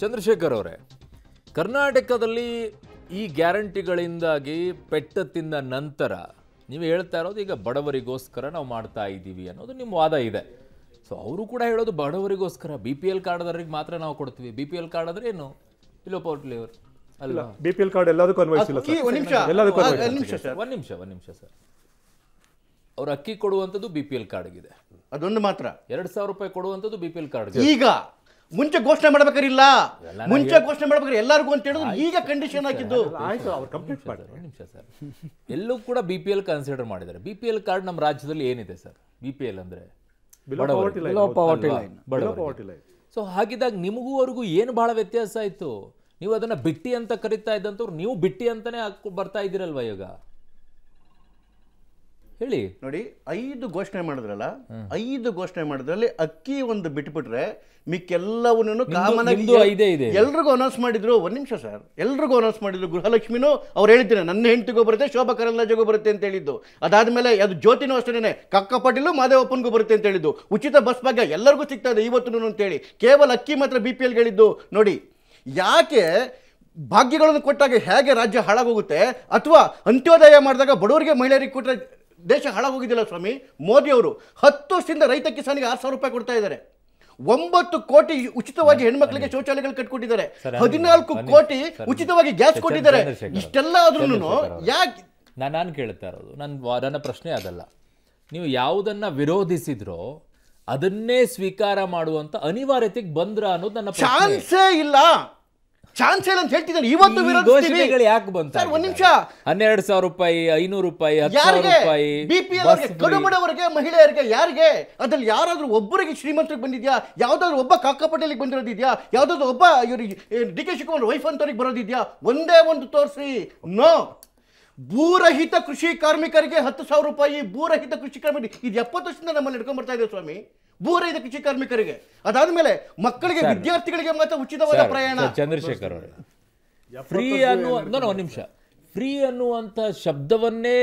ಚಂದ್ರಶೇಖರ್ ಅವರೇ ಕರ್ನಾಟಕದಲ್ಲಿ ಈ ಗ್ಯಾರಂಟಿಗಳಿಂದಾಗಿ ಪೆಟ್ಟ ತಿಂದ ನಂತರ ನೀವು ಹೇಳ್ತಾ ಇರೋದು ಈಗ ಬಡವರಿಗೋಸ್ಕರ ನಾವು ಮಾಡ್ತಾ ಇದ್ದೀವಿ ಅನ್ನೋದು ನಿಮ್ಮ ವಾದ ಇದೆ ಸೊ ಅವರು ಕೂಡ ಹೇಳೋದು ಬಡವರಿಗೋಸ್ಕರ ಬಿ ಪಿ ಎಲ್ ಕಾರ್ಡ್ದವ್ರಿಗೆ ಮಾತ್ರ ನಾವು ಕೊಡ್ತೀವಿ ಬಿ ಪಿ ಎಲ್ ಕಾರ್ಡ್ ಆದರೆ ಏನು ಇಲ್ಲೋ ಪೋರ್ಟ್ಲಿ ಅವರು ಅಲ್ಲ ಬಿ ಪಿ ಎಲ್ ಕಾರ್ಡ್ ಎಲ್ಲದಕ್ಕೂ ಒಂದು ನಿಮಿಷ ಒಂದು ನಿಮಿಷ ಸರ್ ಅವ್ರು ಅಕ್ಕಿ ಕೊಡುವಂಥದ್ದು ಬಿ ಪಿ ಎಲ್ ಕಾರ್ಡ್ಗಿದೆ ಅದೊಂದು ಮಾತ್ರ ಎರಡು ಸಾವಿರ ರೂಪಾಯಿ ಕೊಡುವಂಥದ್ದು ಬಿ ಪಿ ಎಲ್ ಕಾರ್ಡ್ ಈಗ ಮುಂಚೆ ಘೋಷಣೆ ಮಾಡ್ಬೇಕಾರಿಲ್ಲ ಮುಂಚೆ ಘೋಷಣೆ ಮಾಡ್ಬೇಕಾದ್ರೆ ಎಲ್ಲರಿಗೂ ಅಂತ ಹೇಳಿದ್ರು ಈಗ ಕಂಡೀಷನ್ ಹಾಕಿದ್ದು ಆಯ್ತು ಕಂಪ್ಲೀಟ್ ನಿಮಿಷ ಸರ್ ಎಲ್ಲೂ ಕೂಡ ಬಿ ಪಿ ಎಲ್ ಕನ್ಸಿಡರ್ ಮಾಡಿದ್ದಾರೆ ಬಿ ಪಿ ಎಲ್ ಕಾರ್ಡ್ ನಮ್ಮ ರಾಜ್ಯದಲ್ಲಿ ಏನಿದೆ ಸರ್ ಬಿ ಪಿ ಎಲ್ ಅಂದ್ರೆ ಸೊ ಹಾಗಿದ್ದಾಗ ನಿಮಗೂ ಅವ್ರಿಗೂ ಏನು ಬಹಳ ವ್ಯತ್ಯಾಸ ಆಯ್ತು ನೀವು ಅದನ್ನ ಬಿಟ್ಟಿ ಅಂತ ಕರಿತಾ ಇದ್ದಂತವ್ರು ನೀವು ಬಿಟ್ಟಿ ಅಂತಾನೆ ಬರ್ತಾ ಇದ್ದೀರಲ್ವಾ ಇವಾಗ ಹೇಳಿ ನೋಡಿ ಐದು ಘೋಷಣೆ ಮಾಡಿದ್ರಲ್ಲ ಐದು ಘೋಷಣೆ ಮಾಡಿದ್ರಲ್ಲಿ ಅಕ್ಕಿ ಒಂದು ಬಿಟ್ಬಿಟ್ರೆ ಮಿಕ್ಕೆಲ್ಲವನ್ನೂ ಕಾಮನ್ ಇದೆ ಎಲ್ರಿಗೂ ಅನೌನ್ಸ್ ಮಾಡಿದ್ರು ಒಂದ್ ನಿಮಿಷ ಸರ್ ಎಲ್ರಿಗೂ ಅನೌನ್ಸ್ ಮಾಡಿದ್ರು ಗೃಹಲಕ್ಷ್ಮಿನೂ ಅವ್ರು ಹೇಳ್ತೀನಿ ನನ್ನ ಹೆಂಡತಿಗೂ ಬರುತ್ತೆ ಶೋಭಾ ಕರಂದ್ಲಾಜೆಗೂ ಬರುತ್ತೆ ಅಂತ ಹೇಳಿದ್ದು ಅದಾದ್ಮೇಲೆ ಅದು ಜ್ಯೋತಿನೂ ಅಷ್ಟೇನೆ ಕಕ್ಕಪಾಟೀಲು ಮಾದೇವಪ್ಪನ್ಗೂ ಬರುತ್ತೆ ಅಂತ ಹೇಳಿದ್ದು ಉಚಿತ ಬಸ್ ಭಾಗ್ಯ ಎಲ್ಲರಿಗೂ ಸಿಗ್ತಾ ಇದೆ ಇವತ್ತು ಅಂತೇಳಿ ಕೇವಲ ಅಕ್ಕಿ ಮಾತ್ರ ಬಿ ಪಿ ಎಲ್ ನೋಡಿ ಯಾಕೆ ಭಾಗ್ಯಗಳನ್ನು ಕೊಟ್ಟಾಗ ಹೇಗೆ ರಾಜ್ಯ ಹಾಳಾಗೋಗುತ್ತೆ ಅಥವಾ ಅಂತ್ಯೋದಯ ಮಾಡಿದಾಗ ಬಡವರಿಗೆ ಮಹಿಳೆಯರಿಗೆ ಕೊಟ್ಟರೆ ದೇಶ ಹಾಳಾಗೋಗಿದ್ದಿಲ್ಲ ಸ್ವಾಮಿ ಮೋದಿಯವರು ಹತ್ತು ವರ್ಷದಿಂದ ರೈತ ಕಿಸಾನಿಗೆ ಆರು ಸಾವಿರ ರೂಪಾಯಿ ಕೊಡ್ತಾ ಇದ್ದಾರೆ ಒಂಬತ್ತು ಕೋಟಿ ಉಚಿತವಾಗಿ ಹೆಣ್ಮಕ್ಳಿಗೆ ಶೌಚಾಲಯಗಳು ಕಟ್ಕೊಟ್ಟಿದ್ದಾರೆ ಹದಿನಾಲ್ಕು ಕೋಟಿ ಉಚಿತವಾಗಿ ಗ್ಯಾಸ್ ಕೊಟ್ಟಿದ್ದಾರೆ ಇಷ್ಟೆಲ್ಲ ಆದ್ರೂ ಯಾಕೆ ನಾನು ನಾನು ಕೇಳ್ತಾ ಇರೋದು ನನ್ನ ನನ್ನ ಪ್ರಶ್ನೆ ಅದಲ್ಲ ನೀವು ಯಾವುದನ್ನ ವಿರೋಧಿಸಿದ್ರೋ ಅದನ್ನೇ ಸ್ವೀಕಾರ ಮಾಡುವಂತ ಅನಿವಾರ್ಯತೆಗೆ ಬಂದ್ರ ಅನ್ನೋದು ನನ್ನ ಚಾನ್ಸೇ ಇಲ್ಲ ಚಾನ್ಸ್ ಇಲ್ಲ ಅಂತ ಹೇಳ್ತಿದ್ದಾನೆ ಇವತ್ತು ಘೋಷಣೆಗಳು ಯಾಕೆ ಬಂತ ಸರ್ ನಿಮಿಷ ಹನ್ನೆರಡು ಸಾವಿರ ರೂಪಾಯಿ ಐನೂರು ರೂಪಾಯಿ ರೂಪಾಯಿ ಬಿಪಿಎಲ್ ಅವರಿಗೆ ಕಡುಬಡವರಿಗೆ ಮಹಿಳೆಯರಿಗೆ ಯಾರಿಗೆ ಅದ್ರಲ್ಲಿ ಯಾರಾದ್ರೂ ಒಬ್ಬರಿಗೆ ಶ್ರೀಮಂತರಿಗೆ ಬಂದಿದ್ಯಾ ಯಾವ್ದಾದ್ರು ಒಬ್ಬ ಕಾಕ ಬಂದಿರೋದಿದ್ಯಾ ಯಾವ್ದಾದ್ರು ಒಬ್ಬ ಇವ್ರಿಗೆ ಡಿ ಕೆ ಶಿವಕುಮಾರ್ ವೈಫ್ ಅಂತವ್ರಿಗೆ ಬರೋದಿದ್ಯಾ ಒಂದೇ ಒಂದು ತೋರಿಸಿ ನೋ ಭೂರಹಿತ ಕೃಷಿ ಕಾರ್ಮಿಕರಿಗೆ ಹತ್ತು ಸಾವಿರ ರೂಪಾಯಿ ಭೂರಹಿತ ಕೃಷಿ ಕಾರ್ಮಿಕ ಇದು ಎಪ್ಪತ್ತು ವರ್ಷದಿಂದ ನಮ್ಮಲ್ಲಿ ನಡ್ಕೊಂಡು ಬರ್ತಾ ಇದೆ ಸ್ವಾಮಿ ಭೂರಹಿತ ಕೃಷಿ ಕಾರ್ಮಿಕರಿಗೆ ಅದಾದ ಮೇಲೆ ಮಕ್ಕಳಿಗೆ ವಿದ್ಯಾರ್ಥಿಗಳಿಗೆ ಮಾತ್ರ ಉಚಿತವಾದ ಪ್ರಯಾಣ ಚಂದ್ರಶೇಖರ್ ಅವರೇ ಫ್ರೀ ಅನ್ನುವ ನಿಮಿಷ ಫ್ರೀ ಅನ್ನುವಂತ ಶಬ್ದವನ್ನೇ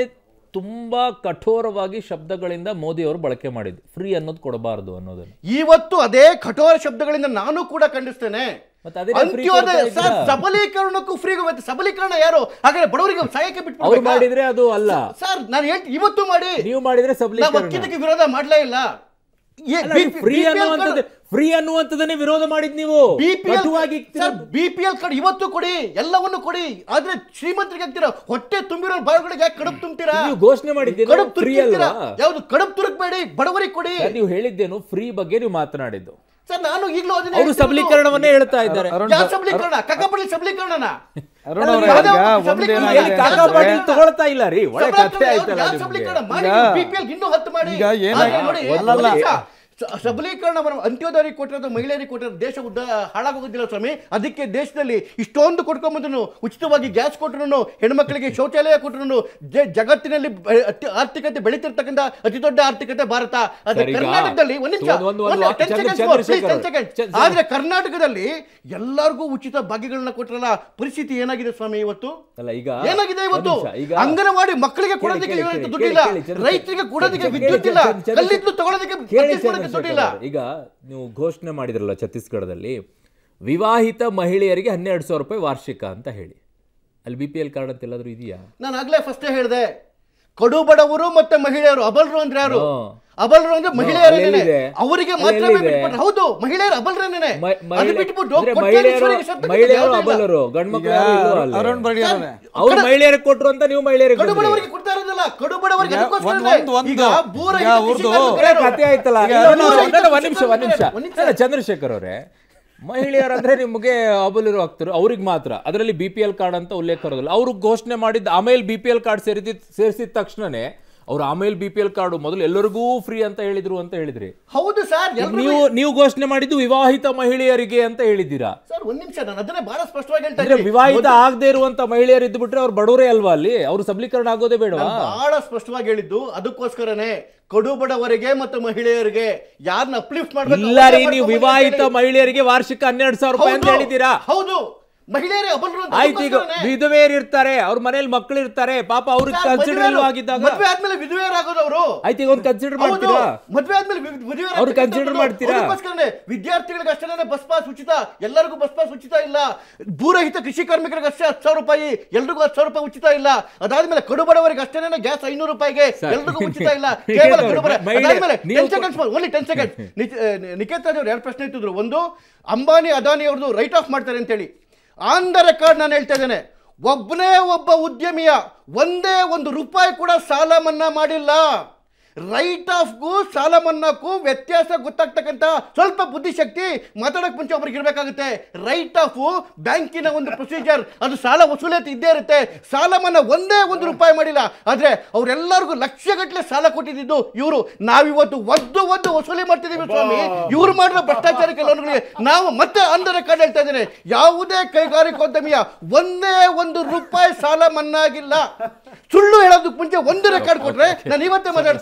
ತುಂಬ ಕಠೋರವಾಗಿ ಶಬ್ದಗಳಿಂದ ಮೋದಿ ಅವರು ಬಳಕೆ ಮಾಡಿದ್ರು ಫ್ರೀ ಅನ್ನೋದು ಕೊಡಬಾರದು ಅನ್ನೋದನ್ನು ಇವತ್ತು ಅದೇ ಕಠೋರ ಶಬ್ದಗಳಿಂದ ನಾನು ಕೂಡ ಖಂಡಿಸ್ತೇನೆ ಸಬಲೀಕರಣಕ್ಕೂ ಫ್ರೀಗೂ ಸಬಲೀಕರಣ ಯಾರು ಹಾಗಾದ್ರೆ ಬಡವರಿಗೆ ಸಹಾಯಕ್ಕೆ ಬಿಟ್ಟು ಮಾಡಿದ್ರೆ ಅದು ಅಲ್ಲ ಸರ್ ನಾನು ಹೇಳ್ತೀನಿ ಇವತ್ತು ಮಾಡಿ ನೀವು ಮಾಡಿದ್ರೆ ಸಬಲೀಕರಣ ವಿರೋಧ ಮಾಡ್ಲೇ ಇಲ್ಲ ಫ್ರೀ ಅನ್ನುವಂಥದ್ದು ಫ್ರೀ ಅನ್ನುವಂಥದ್ದನ್ನೇ ವಿರೋಧ ಮಾಡಿದ್ ನೀವು ಪಿ ಎಲ್ ಕಾರ್ಡ್ ಇವತ್ತು ಕೊಡಿ ಎಲ್ಲವನ್ನು ಕೊಡಿ ಆದ್ರೆ ಶ್ರೀಮಂತರಿಗೆ ಹಾಕ್ತೀರಾ ಹೊಟ್ಟೆ ತುಂಬಿರೋ ಬಾಯಿಗಳಿಗೆ ಯಾಕೆ ಕಡುಬು ನೀವು ಘೋಷಣೆ ಮಾಡಿದ್ದೀರಾ ಯಾವ್ದು ಕಡಬ್ ತುರುಕ್ಬೇಡಿ ಬಡವರಿಗೆ ಕೊಡಿ ನೀವು ಹೇಳಿದ್ದೇನು ಫ್ರೀ ಬಗ್ಗೆ ನೀವು ಮಾತನಾಡಿದ್ದು ಸರ್ ನಾನು ಈಗಲೂ ಅದನ್ನ ಅವರು ಸಬಲೀಕರಣವನ್ನೇ ಹೇಳ್ತಾ ಇದ್ದಾರೆ ಯಾವ ಸಬಲೀಕರಣ ಕಕ್ಕಪಟ್ಟಿ ಸಬಲೀಕರಣನ ತಗೊಳ್ತಾ ಇಲ್ಲ ರೀ ಒಳ್ಳೆ ಕಥೆ ಆಯ್ತಲ್ಲ ಮಾಡಿ ಬಿಪಿಎಲ್ ಇನ್ನು ಹತ್ತು ಮಾಡಿ ಈಗ ಏನಾಗಿ ಸಬಲೀಕರಣ ಅಂತ್ಯೋದಯರಿಗೆ ಕೊಟ್ಟಿರೋದು ಮಹಿಳೆಯರಿಗೆ ಕೊಟ್ಟಿರೋದು ದೇಶ ಉದ್ದ ಹಾಳಾಗೋದಿಲ್ಲ ಸ್ವಾಮಿ ಅದಕ್ಕೆ ದೇಶದಲ್ಲಿ ಇಷ್ಟೊಂದು ಕೊಟ್ಕೊಂಬಂದ್ರು ಉಚಿತವಾಗಿ ಗ್ಯಾಸ್ ಕೊಟ್ಟರು ಹೆಣ್ಮಕ್ಳಿಗೆ ಶೌಚಾಲಯ ಕೊಟ್ಟರು ಜಗತ್ತಿನಲ್ಲಿ ಆರ್ಥಿಕತೆ ಬೆಳೀತಿರ್ತಕ್ಕಂಥ ಅತಿ ದೊಡ್ಡ ಆರ್ಥಿಕತೆ ಭಾರತ ಆದರೆ ಕರ್ನಾಟಕದಲ್ಲಿ ಆದ್ರೆ ಕರ್ನಾಟಕದಲ್ಲಿ ಎಲ್ಲರಿಗೂ ಉಚಿತ ಭಾಗ್ಯಗಳನ್ನ ಕೊಟ್ಟರಲ್ಲ ಪರಿಸ್ಥಿತಿ ಏನಾಗಿದೆ ಸ್ವಾಮಿ ಇವತ್ತು ಈಗ ಏನಾಗಿದೆ ಇವತ್ತು ಅಂಗನವಾಡಿ ಮಕ್ಕಳಿಗೆ ಕೊಡೋದಕ್ಕೆ ದುಡ್ಡಿಲ್ಲ ರೈತರಿಗೆ ಕೊಡೋದಕ್ಕೆ ವಿದ್ಯುತ್ ಇಲ್ಲ ಕಲ್ಲಿದ್ದು ತಗೊಳೋದಕ್ಕೆ ಈಗ ನೀವು ಘೋಷಣೆ ಮಾಡಿದ್ರಲ್ಲ ಛತ್ತೀಸ್ಗಢದಲ್ಲಿ ವಿವಾಹಿತ ಮಹಿಳೆಯರಿಗೆ ಹನ್ನೆರಡು ಸಾವಿರ ರೂಪಾಯಿ ವಾರ್ಷಿಕ ಅಂತ ಹೇಳಿ ಅಲ್ಲಿ ಬಿ ಪಿ ಎಲ್ ಕಾರ್ಡ್ ಅಂತ ಎಲ್ಲಾದ್ರೂ ಇದೆಯಾ ನಾನು ಆಗಲೇ ಫಸ್ಟೇ ಹೇಳಿದೆ ಕಡು ಬಡವರು ಮತ್ತೆ ಮಹಿಳೆಯರು ಅಬಲರು ಅಂದ್ರೆ ಯಾರು ಅಬಲರು ಅಂದ್ರೆ ಮಹಿಳೆಯರು ಅವರಿಗೆ ಮಾತ್ರ ಹೌದು ಮಹಿಳೆಯರು ಅಬಲರೇನೆ ಅದು ಬಿಟ್ಬಿಟ್ಟು ಮಹಿಳೆಯರು ಅಬಲರು ಗಂಡು ಮಕ್ಕಳು ಅವ್ರು ಮಹಿಳೆಯರಿಗೆ ಕೊಟ್ಟರು ಅಂತ ನೀವು ಮಹಿಳೆಯರಿಗೆ ನಿಮಿಷ ಚಂದ್ರಶೇಖರ್ ಅವರೇ ಮಹಿಳೆಯರಂದ್ರೆ ನಿಮಗೆ ಅಬಲಿರು ಆಗ್ತಾರೆ ಅವ್ರಿಗೆ ಮಾತ್ರ ಅದರಲ್ಲಿ ಬಿ ಪಿ ಎಲ್ ಕಾರ್ಡ್ ಅಂತ ಉಲ್ಲೇಖ ಅವ್ರಿಗೆ ಘೋಷಣೆ ಮಾಡಿದ್ದ ಆಮೇಲೆ ಬಿ ಪಿ ಎಲ್ ಕಾರ್ಡ್ ಸೇರಿದ ಸೇರಿಸಿದ ತಕ್ಷಣನೇ ಅವ್ರು ಆಮೇಲೆ ಬಿ ಪಿ ಎಲ್ ಕಾರ್ಡು ಮೊದಲು ಎಲ್ಲರಿಗೂ ಫ್ರೀ ಅಂತ ಹೇಳಿದ್ರು ಅಂತ ಹೇಳಿದ್ರಿ ಹೌದು ಸರ್ ನೀವು ನೀವು ಘೋಷಣೆ ಮಾಡಿದ್ದು ವಿವಾಹಿತ ಮಹಿಳೆಯರಿಗೆ ಅಂತ ಹೇಳಿದ್ದೀರಾ ಸರ್ ಒಂದ್ ನಿಮಿಷ ನಾನು ಅದನ್ನೇ ಬಹಳ ಸ್ಪಷ್ಟವಾಗಿ ಹೇಳ್ತಾ ವಿವಾಹಿತ ಆಗದೆ ಇರುವಂತ ಮಹಿಳೆಯರು ಇದ್ದು ಬಿಟ್ರೆ ಅವ್ರು ಬಡವರೇ ಅಲ್ವಾ ಅಲ್ಲಿ ಅವ್ರು ಸಬಲೀಕರಣ ಆಗೋದೇ ಬೇಡ ಬಹಳ ಸ್ಪಷ್ಟವಾಗಿ ಹೇಳಿದ್ದು ಅದಕ್ಕೋಸ್ಕರನೇ ಕಡು ಬಡವರಿಗೆ ಮತ್ತು ಮಹಿಳೆಯರಿಗೆ ಯಾರನ್ನ ಅಪ್ಲಿಫ್ಟ್ ಮಾಡಬೇಕು ರೀ ನೀವು ವಿವಾಹಿತ ಮಹಿಳೆಯರಿಗೆ ವಾರ್ಷಿಕ ಹನ್ನೆರಡು ಸಾವಿರ ರೂಪಾಯಿ ಅಂತ ಹೇಳಿದ್ದೀರಾ ಹೌದು ಮಹಿಳೆಯರೇ ಇರ್ತಾರೆ ಅವ್ರ ಮನೇಲಿ ಮಕ್ಕಳು ಇರ್ತಾರೆ ಪಾಪ ಅವ್ರಿಗೆ ಕನ್ಸಿಡರ್ ಆಗಿದ್ದಾಗ ಮದುವೆ ಆದ್ಮೇಲೆ ಕನ್ಸಿಡರ್ ಮಾಡ್ತೀರಾ ಮದುವೆ ಆದ್ಮೇಲೆ ಕನ್ಸಿಡರ್ ವಿದ್ಯಾರ್ಥಿಗಳಿಗೆ ಅಷ್ಟೇ ಬಸ್ ಪಾಸ್ ಉಚಿತ ಎಲ್ಲರಿಗೂ ಬಸ್ ಪಾಸ್ ಉಚಿತ ಇಲ್ಲ ಭೂರಹಿತ ಕೃಷಿ ಕಾರ್ಮಿಕರಿಗೆ ಅಷ್ಟೇ ಹತ್ತು ಸಾವಿರ ರೂಪಾಯಿ ಎಲ್ರಿಗೂ ಹತ್ತು ಸಾವಿರ ರೂಪಾಯಿ ಉಚಿತ ಇಲ್ಲ ಅದಾದ್ಮೇಲೆ ಕಡುಬಡವರಿಗೆ ಅಷ್ಟೇ ಗ್ಯಾಸ್ ಐನೂರು ರೂಪಾಯಿಗೆ ಎಲ್ರಿಗೂ ಉಚಿತ ಇಲ್ಲ ಕೇವಲ ಟೆನ್ ಓನ್ಲಿ ಅವ್ರು ಎರಡು ಪ್ರಶ್ನೆ ಇಟ್ಟಿದ್ರು ಒಂದು ಅಂಬಾನಿ ಅದಾನಿ ಅವ್ರದ್ದು ರೈಟ್ ಆಫ್ ಮಾಡ್ತಾರೆ ಅಂತೇಳಿ ಆನ್ ದ ರೆಕಾರ್ಡ್ ನಾನು ಹೇಳ್ತಾ ಇದ್ದೇನೆ ಒಬ್ಬನೇ ಒಬ್ಬ ಉದ್ಯಮಿಯ ಒಂದೇ ಒಂದು ರೂಪಾಯಿ ಕೂಡ ಸಾಲ ಮನ್ನಾ ಮಾಡಿಲ್ಲ ರೈಟ್ ಆಫ್ಗೂ ಸಾಲ ಮನ್ನಾಕ್ಕೂ ವ್ಯತ್ಯಾಸ ಗೊತ್ತಾಗ್ತಕ್ಕಂಥ ಸ್ವಲ್ಪ ಬುದ್ಧಿಶಕ್ತಿ ಮಾತಾಡೋಕ್ ಮುಂಚೆ ಒಬ್ಬರಿಗೆ ಇರಬೇಕಾಗುತ್ತೆ ರೈಟ್ ಆಫ್ ಬ್ಯಾಂಕಿನ ಒಂದು ಪ್ರೊಸೀಜರ್ ಅದು ಸಾಲ ವಸೂಲಾತಿ ಇದ್ದೇ ಇರುತ್ತೆ ಸಾಲ ಮನ್ನಾ ಒಂದೇ ಒಂದು ರೂಪಾಯಿ ಮಾಡಿಲ್ಲ ಆದರೆ ಅವರೆಲ್ಲರಿಗೂ ಲಕ್ಷಗಟ್ಟಲೆ ಸಾಲ ಕೊಟ್ಟಿದ್ದು ಇವರು ನಾವಿವತ್ತು ಒದ್ದು ಒಂದು ವಸೂಲಿ ಮಾಡ್ತಿದ್ದೀವಿ ಸ್ವಾಮಿ ಇವ್ರು ಮಾಡಿರೋ ಭ್ರಷ್ಟಾಚಾರ ಲೋನ್ಗಳಿಗೆ ನಾವು ಮತ್ತೆ ಅಂದರ ರೆಕಾರ್ಡ್ ಹೇಳ್ತಾ ಇದ್ದೇನೆ ಯಾವುದೇ ಕೈಗಾರಿಕೋದ್ಯಮಿಯ ಒಂದೇ ಒಂದು ರೂಪಾಯಿ ಸಾಲ ಮನ್ನಾಗಿಲ್ಲ ಸುಳ್ಳು ಹೇಳೋದಕ್ಕೆ ಮುಂಚೆ ಒಂದು ರೆಕಾರ್ಡ್ ಕೊಟ್ರೆ ನಾನು ಇವತ್ತೇ ಮಾತಾಡ್ತೇನೆ